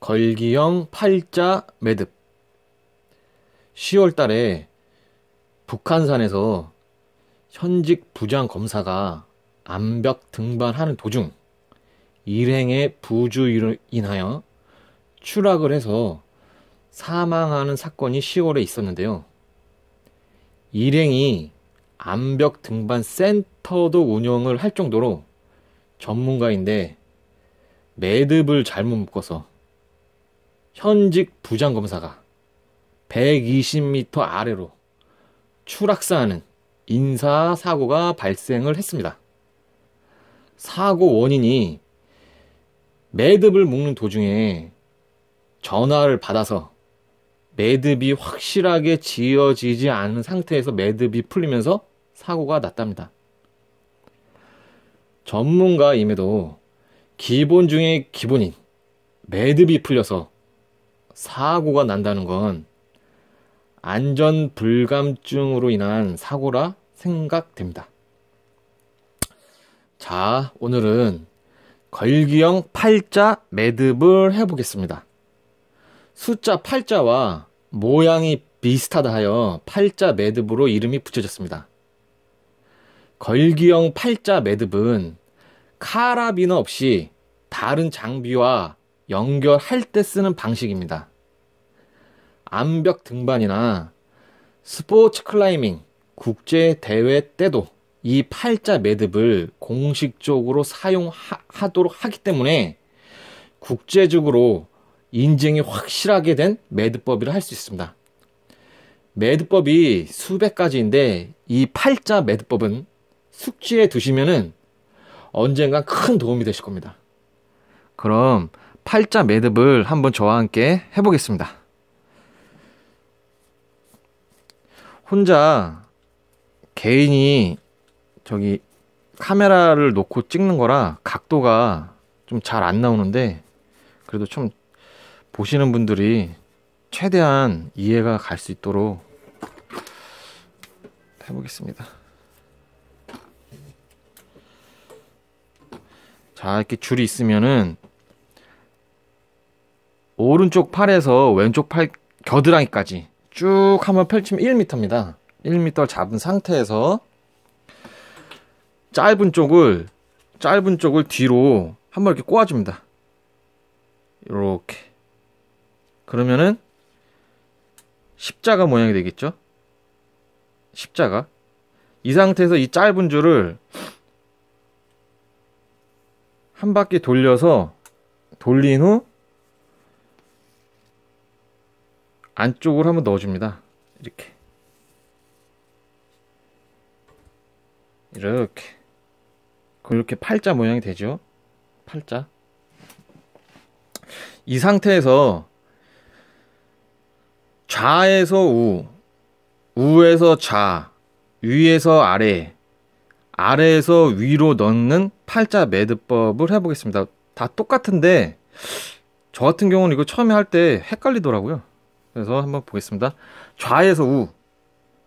걸기형 팔자 매듭 10월 달에 북한산에서 현직 부장 검사가 암벽 등반하는 도중 일행의 부주의로 인하여 추락을 해서 사망하는 사건이 10월에 있었는데요. 일행이 암벽 등반 센터도 운영을 할 정도로 전문가인데 매듭을 잘못 묶어서 현직 부장검사가 120m 아래로 추락사하는 인사 사고가 발생을 했습니다. 사고 원인이 매듭을 묶는 도중에 전화를 받아서 매듭이 확실하게 지어지지 않은 상태에서 매듭이 풀리면서 사고가 났답니다. 전문가임에도 기본 중의 기본인 매듭이 풀려서 사고가 난다는 건 안전 불감증으로 인한 사고라 생각됩니다. 자, 오늘은 걸기형 팔자 매듭을 해보겠습니다. 숫자 팔자와 모양이 비슷하다 하여 팔자 매듭으로 이름이 붙여졌습니다. 걸기형 팔자 매듭은 카라비너 없이 다른 장비와 연결할 때 쓰는 방식입니다. 암벽 등반이나 스포츠 클라이밍 국제 대회 때도 이 팔자 매듭을 공식적으로 사용하도록 하기 때문에 국제적으로 인증이 확실하게 된 매듭법이라 할 수 있습니다. 매듭법이 수백 가지인데 이 팔자 매듭법은 숙지해 두시면은 언젠가 큰 도움이 되실 겁니다. 그럼 팔자 매듭을 한번 저와 함께 해보겠습니다. 혼자 개인이 저기 카메라를 놓고 찍는 거라 각도가 좀 잘 안 나오는데 그래도 좀 보시는 분들이 최대한 이해가 갈 수 있도록 해보겠습니다. 자, 이렇게 줄이 있으면은 오른쪽 팔에서 왼쪽 팔 겨드랑이까지 쭉 한번 펼치면 1m입니다. 1m를 잡은 상태에서 짧은 쪽을 짧은 쪽을 뒤로 한번 이렇게 꼬아줍니다. 이렇게 그러면은 십자가 모양이 되겠죠? 십자가 이 상태에서 이 짧은 줄을 한 바퀴 돌려서 돌린 후 안쪽으로 한번 넣어줍니다. 이렇게. 이렇게. 그럼 이렇게 팔자 모양이 되죠? 팔자. 이 상태에서 좌에서 우, 우에서 좌, 위에서 아래, 아래에서 위로 넣는 팔자 매듭법을 해보겠습니다. 다 똑같은데, 저 같은 경우는 이거 처음에 할 때 헷갈리더라고요. 그래서 한번 보겠습니다. 좌에서 우.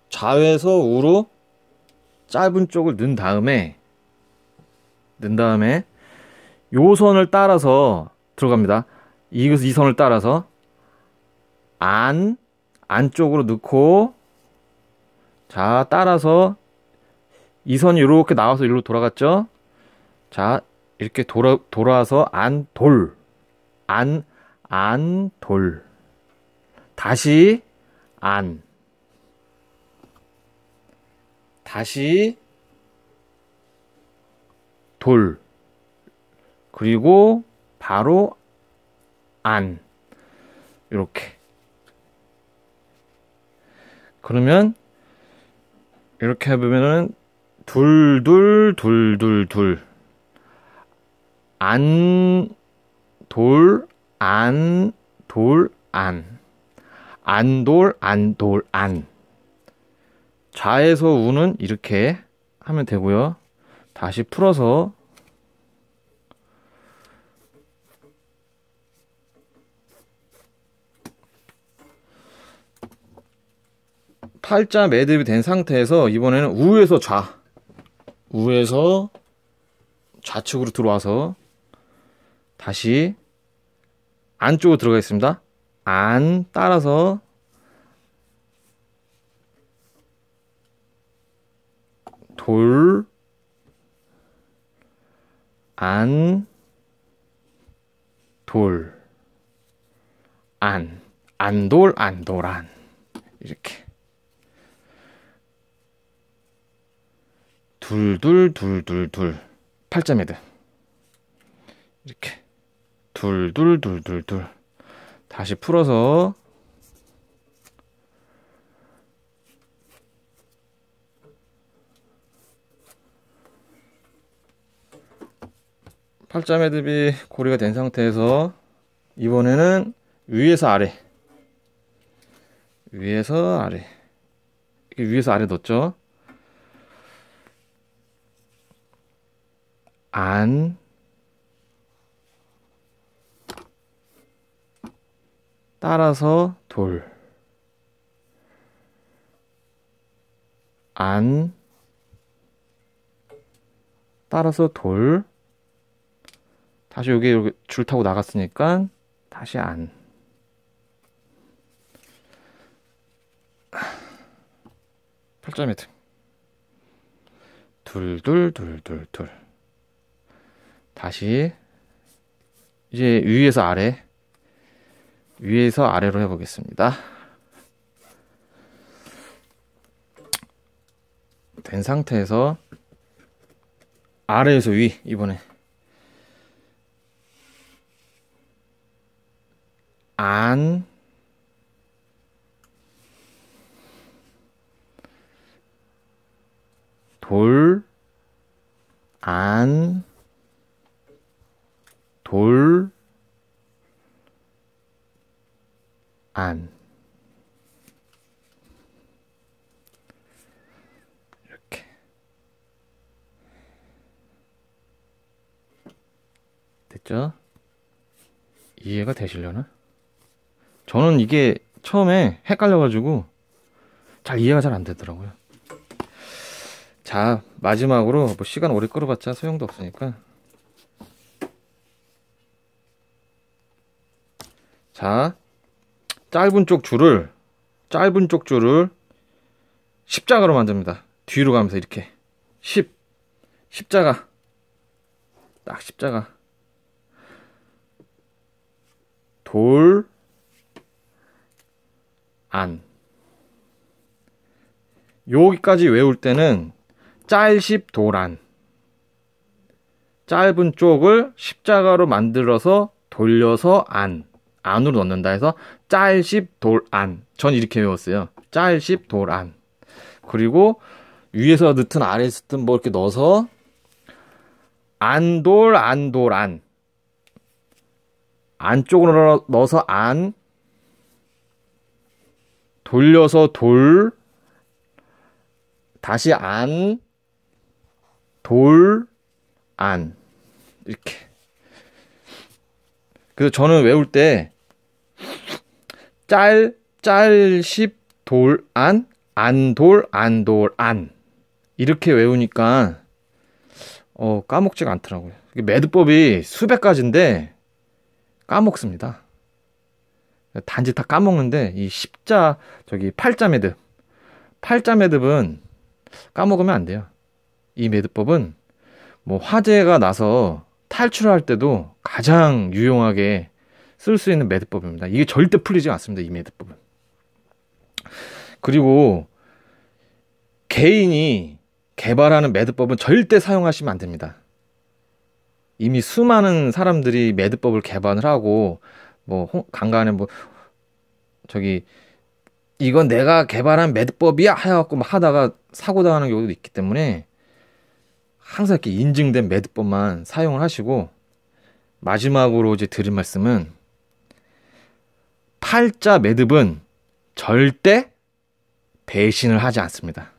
좌에서 우로 짧은 쪽을 넣은 다음에 넣은 다음에 요 선을 따라서 들어갑니다. 이, 이 선을 따라서 안 안쪽으로 넣고 자 따라서 이 선이 이렇게 나와서 일로 돌아갔죠. 자 이렇게 돌아 돌아서 와안돌 안 안돌 다시 안 다시 돌 그리고 바로 안 이렇게 그러면 이렇게 해보면은 둘 둘 둘둘둘안돌안돌안 안돌 안돌 안 좌에서 우는 이렇게 하면 되고요. 다시 풀어서 팔자 매듭이 된 상태에서 이번에는 우에서 좌 우에서 좌측으로 들어와서 다시 안쪽으로 들어가 겠습니다 안 따라서 돌, 안, 돌, 안, 안돌, 안돌, 안. 이렇게. 둘, 둘, 둘, 둘, 둘. 팔자 매드. 이렇게. 둘, 둘, 둘, 둘, 둘. 다시 풀어서 팔자 매듭이 고리가 된 상태에서 이번에는 위에서 아래 위에서 아래 위에서 아래 넣었죠 안 따라서 돌. 안. 따라서 돌. 다시 여기 이렇게 줄 타고 나갔으니까 다시 안. 팔2이 등. 둘둘 둘 둘 둘. 다시 이제 위에서 아래. 위에서 아래로 해보겠습니다. 된 상태에서 아래에서 위 이번에 안 돌, 안, 돌, 안 이렇게 됐죠? 이해가 되시려나? 저는 이게 처음에 헷갈려가지고 잘 이해가 잘 안 되더라고요. 자 마지막으로 뭐 시간 오래 끌어봤자 소용도 없으니까 자 짧은 쪽 줄을 짧은 쪽 줄을 십자가로 만듭니다. 뒤로 가면서 이렇게 십 십자가 딱 십자가 돌 안. 여기까지 외울 때는 짤십 도란 짧은 쪽을 십자가로 만들어서 돌려서 안 안으로 넣는다 해서 짤십 돌안. 전 이렇게 외웠어요. 짤십 돌안. 그리고 위에서 넣든 아래에서 넣든 뭐 이렇게 넣어서 안 돌 안돌 안. 안쪽으로 넣어서 안 돌려서 돌 다시 안 돌 안 이렇게 그래서 저는 외울 때 짤, 짤 십, 돌, 안, 안, 돌, 안, 돌, 안. 이렇게 외우니까, 어, 까먹지가 않더라고요. 이게 매듭법이 수백 가지인데, 까먹습니다. 단지 다 까먹는데, 이 십자, 저기, 팔자 매듭. 팔자 매듭은 까먹으면 안 돼요. 이 매듭법은, 뭐, 화재가 나서 탈출할 때도 가장 유용하게 쓸수 있는 매듭법입니다. 이게 절대 풀리지 않습니다. 이 매듭법은. 그리고 개인이 개발하는 매듭법은 절대 사용하시면 안 됩니다. 이미 수많은 사람들이 매듭법을 개발을 하고 뭐 간간에 뭐 저기 이건 내가 개발한 매듭법이야 해갖고 막 하다가 사고 당하는 경우도 있기 때문에 항상 이렇게 인증된 매듭법만 사용을 하시고 마지막으로 이제 드릴 말씀은 팔자 매듭은 절대 배신을 하지 않습니다.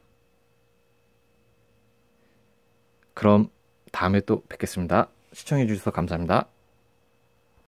그럼 다음에 또 뵙겠습니다. 시청해주셔서 감사합니다.